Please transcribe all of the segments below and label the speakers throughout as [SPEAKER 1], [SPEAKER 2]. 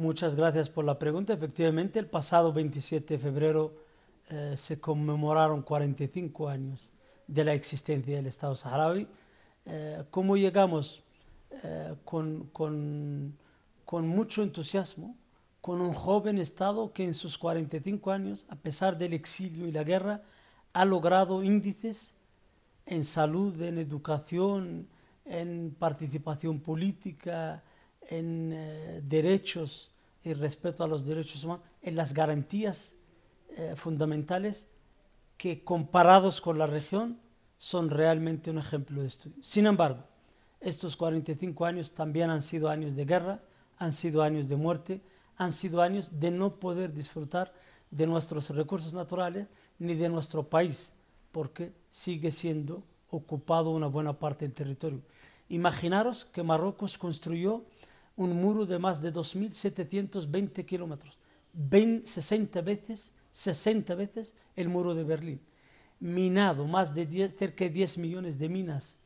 [SPEAKER 1] Muchas gracias por la pregunta. Efectivamente, el pasado 27 de febrero eh, se conmemoraron 45 años de la existencia del Estado saharaui. Eh, ¿Cómo llegamos? Eh, con, con, con mucho entusiasmo, con un joven Estado que en sus 45 años, a pesar del exilio y la guerra, ha logrado índices en salud, en educación, en participación política, en eh, derechos y respeto a los derechos humanos, en las garantías eh, fundamentales que comparados con la región son realmente un ejemplo de estudio. Sin embargo, estos 45 años también han sido años de guerra, han sido años de muerte, han sido años de no poder disfrutar de nuestros recursos naturales ni de nuestro país, porque sigue siendo ocupado una buena parte del territorio. Imaginaros que Marruecos construyó un muro de más de 2.720 kilómetros, 60 veces, 60 veces el muro de Berlín, minado, más de cerca de 10 millones de minas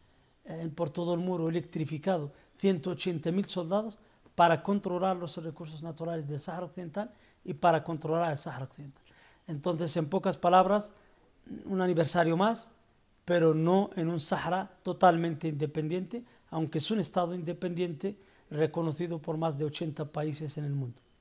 [SPEAKER 1] eh, por todo el muro, electrificado, 180.000 soldados para controlar los recursos naturales del Sahara Occidental y para controlar el Sahara Occidental. Entonces, en pocas palabras, un aniversario más, pero no en un Sahara totalmente independiente, aunque es un Estado independiente, reconocido por más de 80 países en el mundo.